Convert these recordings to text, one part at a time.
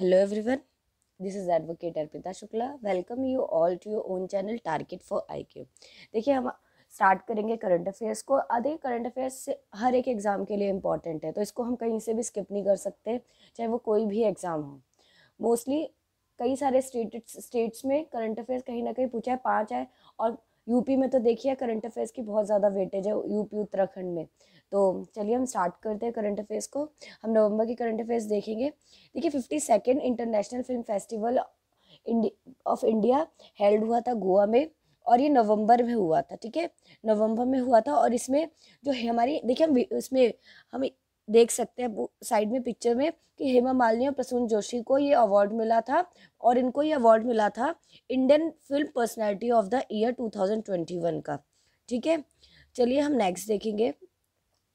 hello everyone this is advocate Arpita Shukla welcome you all to your own channel target for I देखिए हम start करेंगे current affairs को आधे current affairs से हर एक एग्ज़ाम के लिए इंपॉर्टेंट है तो इसको हम कहीं से भी स्किप नहीं कर सकते चाहे वो कोई भी एग्ज़ाम हो मोस्टली कई सारे स्टेट स्टेट्स में करंट अफेयर्स कहीं ना कहीं पूछा है पाँच है और यूपी में तो देखिए करंट अफेयर्स की बहुत ज़्यादा वेटेज है यूपी उत्तराखंड में तो चलिए हम स्टार्ट करते हैं करंट अफेयर्स को हम नवंबर के करंट अफेयर्स देखेंगे देखिए fifty second international film festival of India held हुआ था गोवा में और ये नवंबर में हुआ था ठीक है नवंबर में हुआ था और इसमें जो है हमारी देखिए हम इसमें हम देख सकते हैं साइड में पिक्चर में कि हेमा मालिनी और प्रसून जोशी को ये अवार्ड मिला था और इनको ये अवार्ड मिला था Indian film personality of the year one का ठीक है चलिए हम नेक्स्ट देखेंगे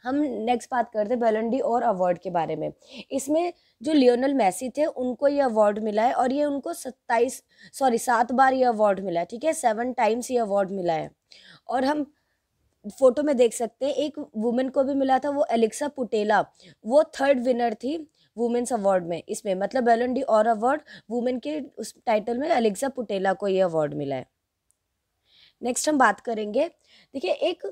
हम नेक्स्ट बात करते हैं बेलंडी और अवार्ड के बारे में इसमें जो लियोनल मैसी थे उनको ये अवार्ड मिला है और ये उनको सत्ताईस सॉरी सात बार ये अवार्ड मिला है ठीक है सेवन टाइम्स ये अवार्ड मिला है और हम फोटो में देख सकते हैं एक वुमेन को भी मिला था वो एलेक्सा पुटेला वो थर्ड विनर थी वुमेन्स अवार्ड में इसमें मतलब बेलंडी और अवार्ड वुमेन के उस टाइटल में एलेक्सा पुटेला को ये अवार्ड मिला है नेक्स्ट हम बात करेंगे देखिए एक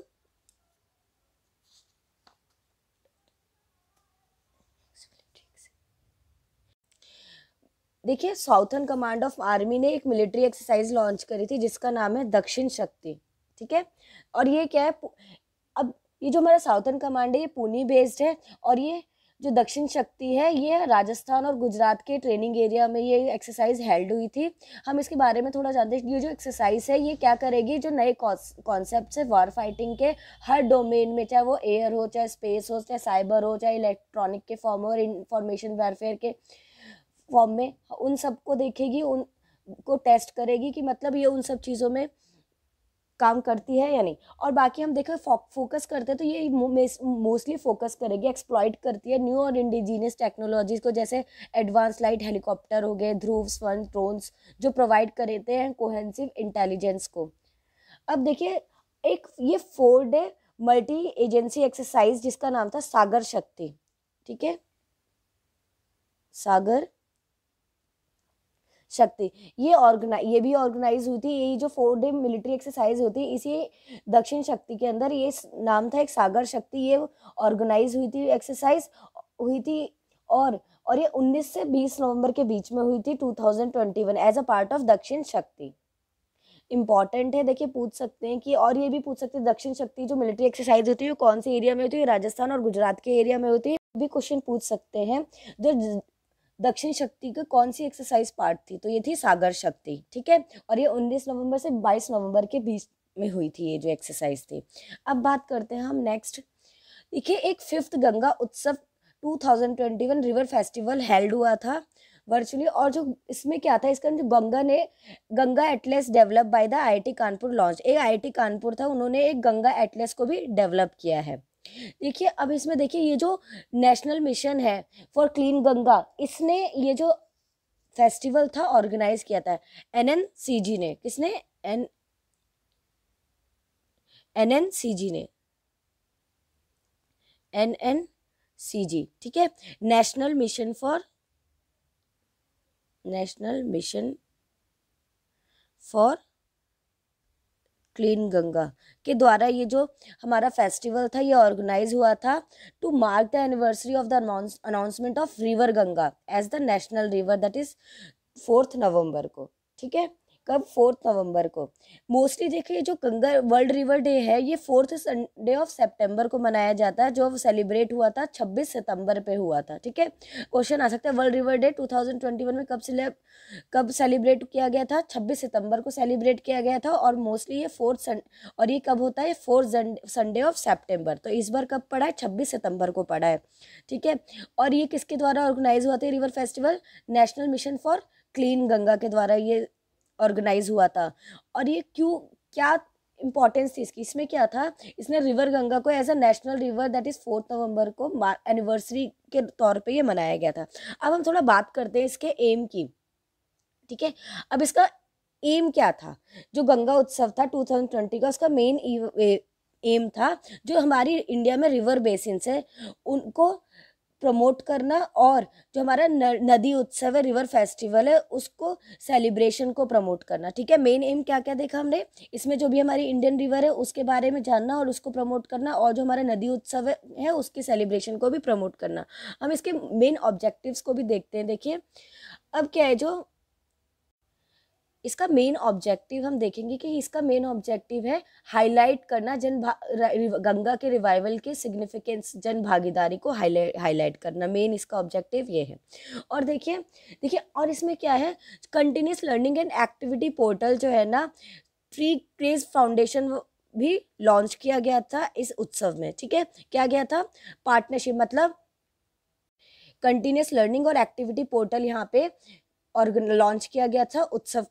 देखिए साउथर्न कमांड ऑफ आर्मी ने एक मिलिट्री एक्सरसाइज लॉन्च करी थी जिसका नाम है दक्षिण शक्ति ठीक है और ये क्या है अब ये जो हमारा साउथर्न कमांड है ये पुणे बेस्ड है और ये जो दक्षिण शक्ति है ये राजस्थान और गुजरात के ट्रेनिंग एरिया में ये एक्सरसाइज हेल्ड हुई थी हम इसके बारे में थोड़ा जानते हैं ये जो एक्सरसाइज है ये क्या करेगी जो नए कॉन्सेप्ट है वॉर फाइटिंग के हर डोमेन में चाहे वो एयर हो चाहे स्पेस हो चाहे साइबर हो चाहे इलेक्ट्रॉनिक के फॉर्म हो और इन्फॉर्मेशन वेरफेयर के फॉर्म में उन सबको देखेगी उन को टेस्ट करेगी कि मतलब ये उन सब चीज़ों में काम करती है या नहीं और बाकी हम देखें फोकस करते हैं तो ये मोस्टली फोकस करेगी एक्सप्लॉइट करती है न्यू और इंडिजीनियस टेक्नोलॉजीज को जैसे एडवांस लाइट हेलीकॉप्टर हो गए ध्रुव स्वर्ण ड्रोन्स जो प्रोवाइड करते हैं कोहेंसिव इंटेलिजेंस को अब देखिए एक ये four day multi agency exercise जिसका नाम था सागर शक्ति ठीक है सागर शक्ति ये ऑर्गेनाइज ये भी ऑर्गेनाइज हुई थी ये जो फोर डे मिलिट्री एक्सरसाइज होती है इसी दक्षिण शक्ति के अंदर ये नाम था एक सागर शक्ति ये ऑर्गेनाइज हुई थी एक्सरसाइज हुई थी और और ये 19 से 20 नवंबर के बीच में हुई थी 2021 एज अ पार्ट ऑफ दक्षिण शक्ति इम्पॉर्टेंट है देखिए पूछ सकते हैं कि और ये भी पूछ सकते हैं दक्षिण शक्ति जो मिलिट्री एक्सरसाइज होती है वो कौन से एरिया में होती है राजस्थान और गुजरात के एरिया में होती है भी क्वेश्चन पूछ सकते हैं जो दक्षिण शक्ति का कौन सी एक्सरसाइज पार्ट थी तो ये थी सागर शक्ति ठीक है और ये 19 नवंबर से 22 नवंबर के बीच में हुई थी ये जो एक्सरसाइज थी अब बात करते हैं हम नेक्स्ट देखिए एक फिफ्थ गंगा उत्सव 2021 रिवर फेस्टिवल हेल्ड हुआ था वर्चुअली और जो इसमें क्या था इसका जो गंगा ने Ganga atlas develop by the IIT Kanpur launch एक आईआईटी कानपुर था उन्होंने एक गंगा एटलेस को भी डेवलप किया है देखिए अब इसमें देखिए ये जो नेशनल मिशन है फॉर क्लीन गंगा इसने ये जो फेस्टिवल था ऑर्गेनाइज किया था एन एन सी जी ने किसने N N N C G ने एन एन सी जी ठीक है national mission for national mission for clean Ganga के द्वारा ये जो हमारा फेस्टिवल था ये ऑर्गेनाइज हुआ था to mark the anniversary of the announcement of river Ganga as the national river that is fourth November को ठीक है कब फोर्थ नवंबर को मोस्टली देखिए जो कंगर वर्ल्ड रिवर डे है ये फोर्थ संडे ऑफ सितंबर को मनाया जाता है जो सेलिब्रेट हुआ था छब्बीस सितंबर पे हुआ था ठीक है क्वेश्चन आ सकता है वर्ल्ड रिवर डे टू में कब से कब सेलिब्रेट किया गया था छब्बीस सितंबर को सेलिब्रेट किया गया था और मोस्टली ये फोर्थ और ये कब होता है फोर्थ संडे ऑफ सेप्टेम्बर तो इस बार कब पड़ा है छब्बीस सितंबर को पड़ा है ठीक है और ये किसके द्वारा ऑर्गेनाइज हुआ था river festival national mission for clean Ganga के द्वारा ये ऑर्गेनाइज हुआ था और ये क्यों क्या इम्पॉर्टेंस थी इसकी इसमें क्या था इसने रिवर गंगा को as a national river that is fourth November को एनिवर्सरी के तौर पे ये मनाया गया था अब हम थोड़ा बात करते हैं इसके एम की ठीक है अब इसका एम क्या था जो गंगा उत्सव था टू थाउजेंड ट्वेंटी का उसका मेन एम था जो हमारी इंडिया में रिवर बेसिन है उनको प्रमोट करना और जो हमारा नदी उत्सव है रिवर फेस्टिवल है उसको सेलिब्रेशन को प्रमोट करना ठीक है मेन एम क्या क्या देखा हमने इसमें जो भी हमारी इंडियन रिवर है उसके बारे में जानना और उसको प्रमोट करना और जो हमारा नदी उत्सव है उसके सेलिब्रेशन को भी प्रमोट करना हम इसके मेन ऑब्जेक्टिव्स को भी देखते हैं देखिए अब क्या है जो इसका मेन ऑब्जेक्टिव हम देखेंगे कि इसका मेन ऑब्जेक्टिव है हाईलाइट करना जन गंगा के रिवाइवल के सिग्निफिकेंस जन भागीदारी को हाईलाइट करना मेन इसका ऑब्जेक्टिव ये है और देखिए देखिए और इसमें क्या है continuous learning and activity portal जो है ना ट्री क्रेज फाउंडेशन भी लॉन्च किया गया था इस उत्सव में ठीक है क्या गया था पार्टनरशिप मतलब कंटिन्यूस लर्निंग और एक्टिविटी पोर्टल यहाँ पे और लॉन्च किया गया था उत्सव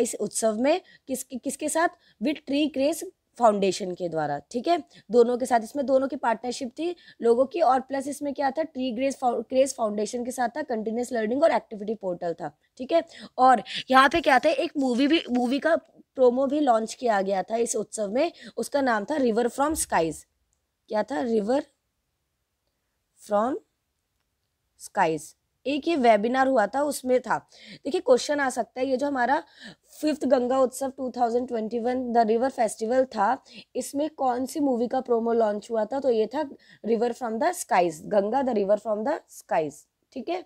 इस उत्सव में किस किसके साथ विद ट्री क्रेज फाउंडेशन के द्वारा ठीक है दोनों के साथ इसमें दोनों की पार्टनरशिप थी लोगों की और प्लस इसमें क्या था ट्री ग्रेज क्रेज फाउंडेशन के साथ था कंटिन्यूस लर्निंग और एक्टिविटी पोर्टल था ठीक है और यहाँ पे क्या था एक मूवी भी मूवी का प्रोमो भी लॉन्च किया गया था इस उत्सव में उसका नाम था रिवर फ्रॉम स्काइज क्या था रिवर फ्रॉम स्काइज एक ये वेबिनार हुआ था उसमें था देखिए क्वेश्चन आ सकता है ये जो हमारा फिफ्थ गंगा उत्सव 2021 द रिवर फेस्टिवल था इसमें कौन सी मूवी का प्रोमो लॉन्च हुआ था तो ये था river from the skies Ganga the river from the skies ठीक है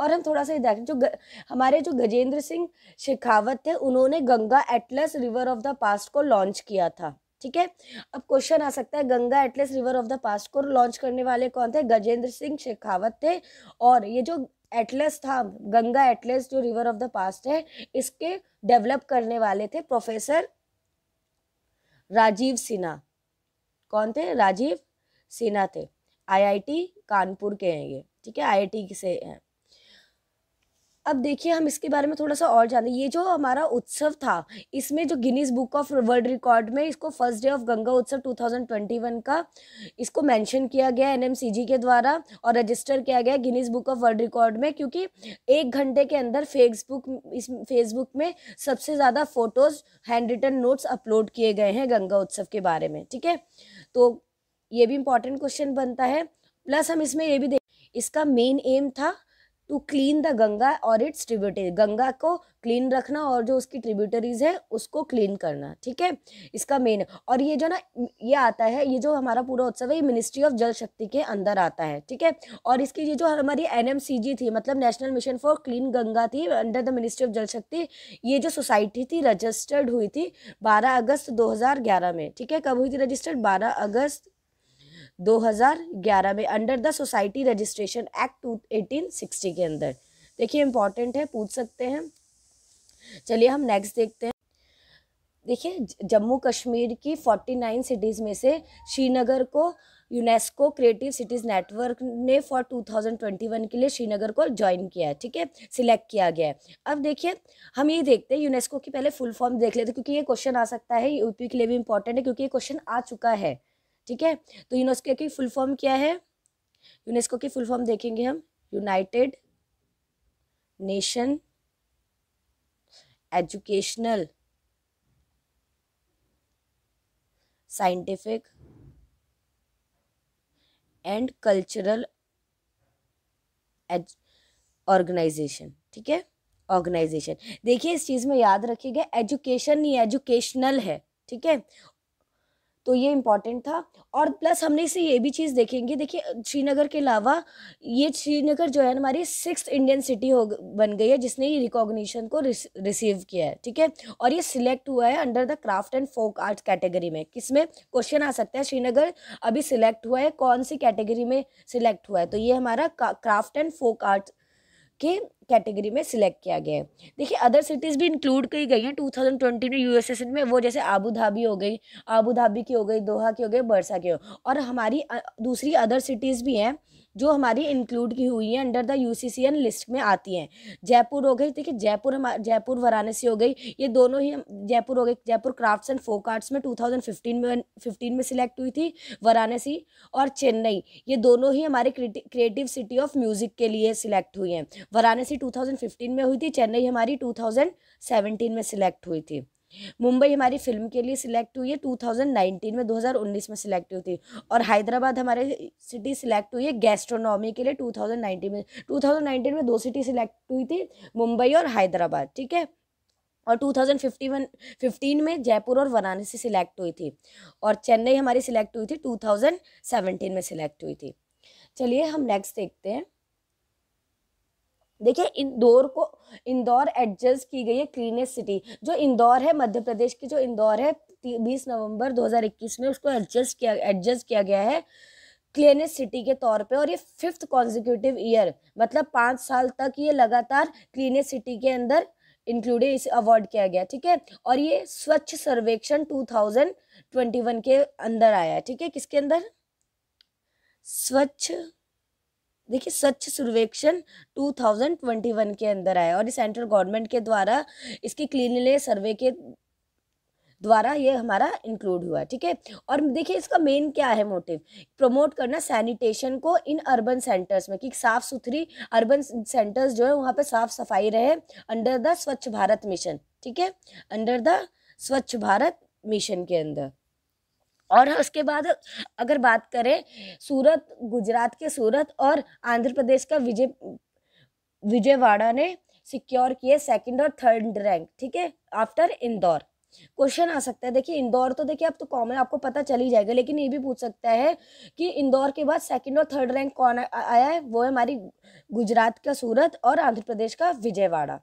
और हम थोड़ा सा ये देखें जो ग, हमारे जो गजेंद्र सिंह शेखावत थे उन्होंने Ganga atlas river of the past को लॉन्च किया था ठीक है अब क्वेश्चन आ सकता है Ganga atlas river of the past को लॉन्च करने वाले कौन थे गजेंद्र सिंह शेखावत थे और ये जो एटलेस था गंगा एटलेस जो रिवर ऑफ द पास्ट है इसके डेवलप करने वाले थे प्रोफेसर राजीव सिन्हा कौन थे राजीव सिन्हा थे आईआईटी कानपुर के हैं ये ठीक है आईआईटी से हैं अब देखिए हम इसके बारे में थोड़ा सा और जाने ये जो हमारा उत्सव था इसमें जो Guinness book of world record में इसको फर्स्ट डे ऑफ गंगा उत्सव 2021 का इसको मेंशन किया गया एनएमसीजी के द्वारा और रजिस्टर किया गया Guinness book of world record में क्योंकि एक घंटे के अंदर फेसबुक इस फेसबुक में सबसे ज़्यादा photos hand written notes upload किए गए हैं गंगा उत्सव के बारे में ठीक है तो ये भी इम्पॉर्टेंट क्वेश्चन बनता है प्लस हम इसमें ये भी इसका मेन एम था टू क्लीन द गंगा और इट्स ट्रिब्यूटरी गंगा को क्लीन रखना और जो उसकी ट्रिब्यूटरीज है उसको क्लीन करना ठीक है इसका मेन और ये जो ना ये आता है ये जो हमारा पूरा उत्सव है ये मिनिस्ट्री ऑफ जल शक्ति के अंदर आता है ठीक है और इसकी ये जो हमारी एन थी मतलब national mission for clean Ganga थी अंडर द मिनिस्ट्री ऑफ जल शक्ति ये जो सोसाइटी थी रजिस्टर्ड हुई थी बारह अगस्त दो में ठीक है कब हुई थी रजिस्टर्ड बारह अगस्त 2011 में under the society registration act sixty के अंदर देखिए इंपॉर्टेंट है पूछ सकते हैं चलिए हम नेक्स्ट देखते हैं देखिए जम्मू कश्मीर की 49 सिटीज़ में से श्रीनगर को यूनेस्को क्रिएटिव सिटीज़ नेटवर्क ने फॉर 2021 के लिए श्रीनगर को ज्वाइन किया है ठीक है सिलेक्ट किया गया है अब देखिए हम ये देखते हैं यूनेस्को की पहले फुल फॉर्म देख लेते क्योंकि ये क्वेश्चन आ सकता है यूपी के लिए भी इंपॉर्टेंट है क्योंकि ये क्वेश्चन आ चुका है ठीक है तो यूनेस्को की फुल फॉर्म क्या है यूनेस्को की फुल फॉर्म देखेंगे हम united nation educational scientific and cultural organisation ठीक है ऑर्गेनाइजेशन देखिए इस चीज़ में याद रखिएगा एजुकेशन नहीं एजुकेशनल है ठीक है तो ये इम्पॉर्टेंट था और प्लस हमने इसे ये भी चीज़ देखेंगे देखिए श्रीनगर के अलावा ये श्रीनगर जो है हमारी सिक्स इंडियन सिटी हो बन गई है जिसने ये रिकॉग्निशन को रिसीव किया है ठीक है और ये सिलेक्ट हुआ है under the craft and folk art category में किसमें क्वेश्चन आ सकता है श्रीनगर अभी सिलेक्ट हुआ है कौन सी कैटेगरी में सिलेक्ट हुआ है तो ये हमारा क्राफ्ट एंड फोक आर्ट के कैटेगरी में सिलेक्ट किया गया है देखिए अदर सिटीज़ भी इंक्लूड की गई हैं 2020 में यूएसएस में वो जैसे आबू धाबी हो गई आबू धाबी की हो गई दोहा की हो गई बरसा की हो और हमारी दूसरी अदर सिटीज़ भी हैं जो हमारी इंक्लूड की हुई हैं अंडर द यू लिस्ट में आती हैं जयपुर हो गई देखिए जयपुर हमारे जयपुर वाराणसी हो गई ये दोनों ही जयपुर हो गई Jaipur crafts and folk arts में 2015 में 15 में सिलेक्ट हुई थी वाराणसी और चेन्नई ये दोनों ही हमारे क्रिएटिव सिटी ऑफ म्यूज़िक के लिए सिलेक्ट हुई हैं वाराणसी यूनिवर्सिटी 2015 में हुई थी चेन्नई हमारी 2017 में सिलेक्ट हुई थी मुंबई हमारी फिल्म के लिए सिलेक्ट हुई है 2019 में 2019 में सिलेक्ट हुई थी और हैदराबाद हमारे सिटी सिलेक्ट हुई है गैस्ट्रोनॉमी के लिए 2019 में 2019 में दो सिटी सिलेक्ट हुई थी मुंबई और हैदराबाद ठीक है और 2051 15 में जयपुर और वाराणसी सिलेक्ट हुई थी और चेन्नई हमारी सिलेक्ट हुई थी 2017 में सिलेक्ट हुई थी चलिए हम नेक्स्ट देखते हैं देखिए इंदौर को इंदौर एडजस्ट की गई है क्लीनेस्ट सिटी जो इंदौर है मध्य प्रदेश की जो इंदौर है बीस नवंबर 2021 में उसको एडजस्ट किया एडजस्ट किया गया है क्लीनेस्ट सिटी के तौर पे और ये फिफ्थ कॉन्जिक्यूटिव ईयर मतलब पाँच साल तक ये लगातार क्लीनेस्ट सिटी के अंदर इंक्लूडेड इसे अवार्ड किया गया ठीक है और ये स्वच्छ सर्वेक्षण टू के अंदर आया है ठीक है किसके अंदर स्वच्छ देखिए स्वच्छ सर्वेक्षण 2021 के अंदर आया और ये सेंट्रल गवर्नमेंट के द्वारा इसके क्लीनली सर्वे के द्वारा ये हमारा इंक्लूड हुआ ठीक है और देखिए इसका मेन क्या है मोटिव प्रमोट करना सैनिटेशन को इन अर्बन सेंटर्स में कि साफ सुथरी अर्बन सेंटर्स जो है वहाँ पे साफ सफाई रहे अंडर द स्वच्छ भारत मिशन ठीक है अंडर द स्वच्छ भारत मिशन के अंदर और उसके बाद अगर बात करें सूरत गुजरात के सूरत और आंध्र प्रदेश का विजय विजयवाड़ा ने सिक्योर किए सेकंड और थर्ड रैंक ठीक है आफ्टर इंदौर क्वेश्चन आ सकता है देखिए इंदौर तो देखिए अब तो कॉमन आपको पता चल ही जाएगा लेकिन ये भी पूछ सकता है कि इंदौर के बाद सेकंड और थर्ड रैंक कौन आया है वो है हमारी गुजरात का सूरत और आंध्र प्रदेश का विजयवाड़ा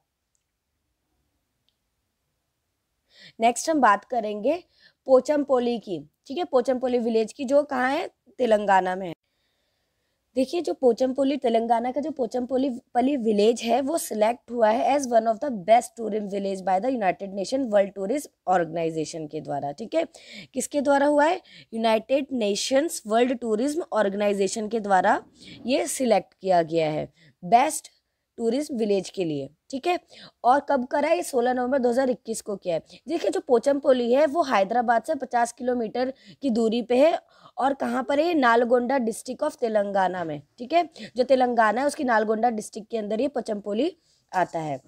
नेक्स्ट हम बात करेंगे पोचमपोली की ठीक है पोचमपोली विलेज की जो कहाँ है तेलंगाना में देखिए जो पोचमपोली तेलंगाना का जो पोचमपोली पली विलेज है वो सिलेक्ट हुआ है as one of the best tourism village by the united nation world tourism organisation के द्वारा ठीक है किसके द्वारा हुआ है united nations world tourism organisation के द्वारा ये सिलेक्ट किया गया है बेस्ट टूरिस्ट विलेज के लिए ठीक है और कब करा है ये दो नवंबर 2021 को किया है देखिए जो पोचमपोली है वो हैदराबाद से 50 किलोमीटर की दूरी पे है और कहाँ पर है नालगोंडा डिस्ट्रिक्ट ऑफ तेलंगाना में ठीक है जो तेलंगाना है उसकी नालगोंडा डिस्ट्रिक्ट के अंदर ये पोचमपोली आता है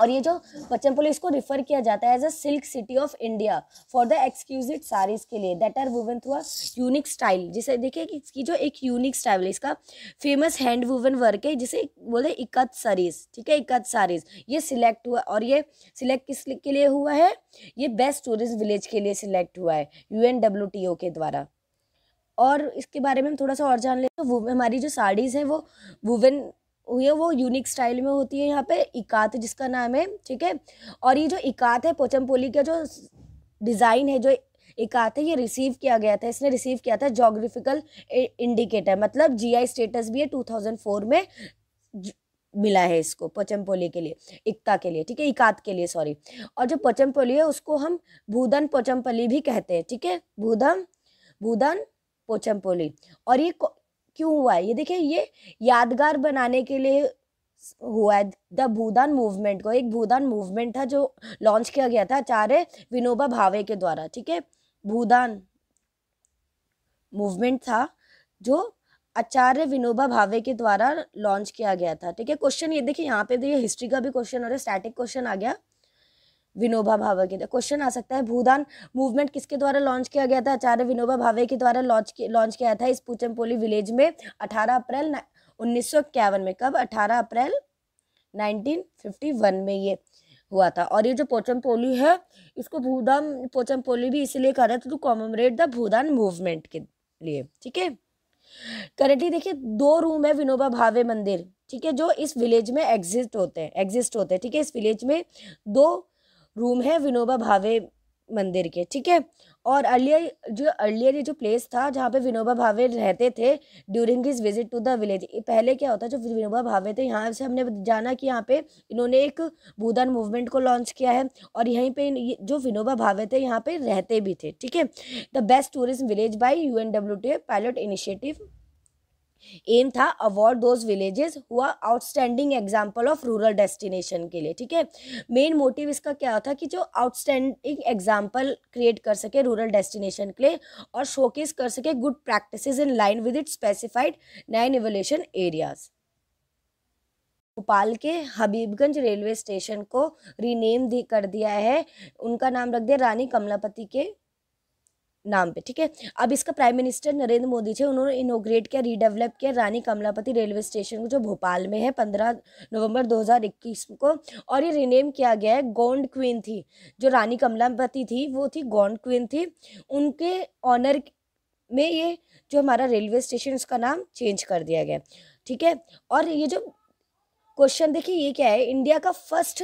और ये जो बच्चन पोलो इसको रिफर किया जाता है as a silk city of India for the exquisite saris के लिए that are woven through a unique style जिसे देखिए कि इसकी जो एक यूनिक स्टाइल है इसका फेमस हैंड वुवन वर्क है जिसे बोलते हैं इकत सारीज ठीक है इकत सारीज ये सिलेक्ट हुआ और ये सिलेक्ट किस के लिए हुआ है ये बेस्ट टूरिस्ट विलेज के लिए सिलेक्ट हुआ है यू के द्वारा और इसके बारे में हम थोड़ा सा और जान लेते हैं तो हमारी जो साड़ीज़ हैं वो वुवन हुई है वो यूनिक स्टाइल में होती है यहाँ पे इकात जिसका नाम है ठीक है और ये जो इकात है पोचमपोली का जो डिज़ाइन है जो इकात है ये रिसीव किया गया था इसने रिसीव किया था जोग्राफिकल इंडिकेटर मतलब जीआई स्टेटस भी है 2004 में मिला है इसको पोचमपोली के लिए इकता के लिए ठीक है इकात के लिए सॉरी और जो पोचमपोली है उसको हम भूदन पोचमपली भी कहते हैं ठीक है भूदम भूदन पोचमपोली और ये क्यों हुआ है ये देखिए ये यादगार बनाने के लिए हुआ है द भूदान मूवमेंट को एक भूदान मूवमेंट था जो लॉन्च किया गया था आचार्य विनोबा भावे के द्वारा ठीक है भूदान मूवमेंट था जो आचार्य विनोबा भावे के द्वारा लॉन्च किया गया था ठीक है क्वेश्चन ये देखिए यहाँ पे भी हिस्ट्री का भी क्वेश्चन और स्टैटिक क्वेश्चन आ गया विनोबा भावे के क्वेश्चन आ सकता है भूदान मूवमेंट किसके द्वारा लॉन्च किया गया था आचार्य विनोबा भावे के द्वारा लॉन्च लॉन्च किया था इस पूचमपोली विलेज में 18 अप्रैल उन्नीस में कब 18 अप्रैल 1951 में ये हुआ था और ये जो पोचमपोली है इसको भूदान पोचमपोली भी इसलिए कहा जाता to commemorate the Bhoodan movement के लिए ठीक है करेंटली देखिए दो रूम है विनोबा भावे मंदिर ठीक है जो इस विलेज में एग्जिस्ट होते हैं एग्जिस्ट होते हैं ठीक है इस विलेज में दो रूम है विनोबा भावे मंदिर के ठीक है और अर्लियर जो अर्लियर ये जो प्लेस था जहाँ पे विनोबा भावे रहते थे during his visit to the village पहले क्या होता जो विनोबा भावे थे यहाँ से हमने जाना कि यहाँ पे इन्होंने एक भूदान मूवमेंट को लॉन्च किया है और यहीं पे जो विनोबा भावे थे यहाँ पे रहते भी थे ठीक है the best tourism village by U N W T pilot initiative aim था अवार्ड दोज विलेजेस हुआ outstanding example of rural destination के लिए ठीक है मेन मोटिव इसका क्या था कि जो आउटस्टैंडिंग एग्जाम्पल क्रिएट कर सके रूरल डेस्टिनेशन के लिए और शोकेस कर सके good practice in line with it specified nine evolution areas Bhopal के हबीबगंज रेलवे स्टेशन को रीनेम कर दिया है उनका नाम रख दिया रानी कमलापति के नाम पे ठीक है अब इसका प्राइम मिनिस्टर नरेंद्र मोदी थे उन्होंने इनोग्रेट किया रीडेवलप किया रानी कमलापति रेलवे स्टेशन को जो भोपाल में है पंद्रह नवंबर 2021 को और ये रिनेम किया गया है गोंड क्वीन थी जो रानी कमलापति थी वो थी गोंड क्वीन थी उनके ऑनर में ये जो हमारा रेलवे स्टेशन उसका नाम चेंज कर दिया गया ठीक है और ये जो क्वेश्चन देखिए ये क्या है इंडिया का first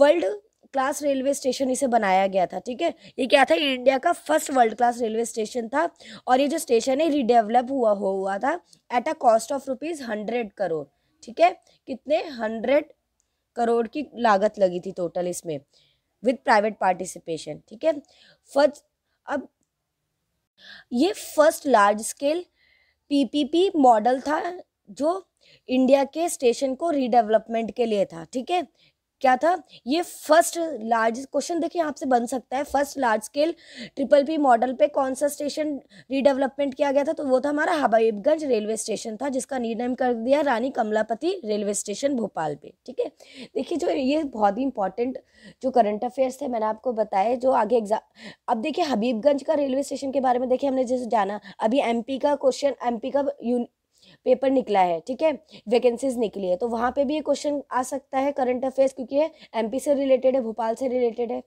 world class railway station इसे बनाया गया था ठीक है ये क्या था इंडिया का first world class railway station था और ये जो स्टेशन है रिडेवलप हुआ हो हुआ था at a cost of rupees hundred crore ठीक है कितने हंड्रेड करोड़ की लागत लगी थी टोटल इसमें विथ प्राइवेट पार्टिसिपेशन ठीक है फर्स्ट अब ये first large scale PPP model था जो इंडिया के स्टेशन को रीडेवलपमेंट के लिए था ठीक है क्या था ये फर्स्ट लार्ज क्वेश्चन देखिए आपसे बन सकता है first large scale triple P model पे कौन सा स्टेशन रीडेवलपमेंट किया गया था तो वो था हमारा हबीबगंज रेलवे स्टेशन था जिसका निर्णय कर दिया रानी कमलापति रेलवे स्टेशन भोपाल पे ठीक है देखिए जो ये बहुत ही इंपॉर्टेंट जो करंट अफेयर्स थे मैंने आपको बताया जो आगे एग्जाम अब देखिए हबीबगंज का रेलवे स्टेशन के बारे में देखिए हमने जैसे जाना अभी एम का क्वेश्चन एम का पेपर निकला है ठीक है वैकेंसीज निकली है तो वहाँ पे भी ये क्वेश्चन आ सकता है करंट अफेयर्स क्योंकि ये एमपी से रिलेटेड है भोपाल से रिलेटेड है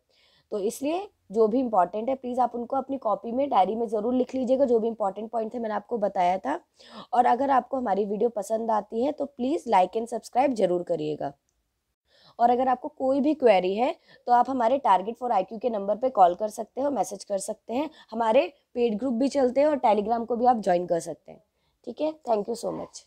तो इसलिए जो भी इंपॉर्टेंट है प्लीज़ आप उनको अपनी कॉपी में डायरी में ज़रूर लिख लीजिएगा जो भी इंपॉर्टेंट पॉइंट थे मैंने आपको बताया था और अगर आपको हमारी वीडियो पसंद आती है तो प्लीज़ लाइक एंड सब्सक्राइब जरूर करिएगा और अगर आपको कोई भी क्वेरी है तो आप हमारे टारगेट फॉर आई के नंबर पर कॉल कर सकते हो मैसेज कर सकते हैं हमारे पेड ग्रुप भी चलते हैं और टेलीग्राम को भी आप ज्वाइन कर सकते हैं ठीक है थैंक यू सो मच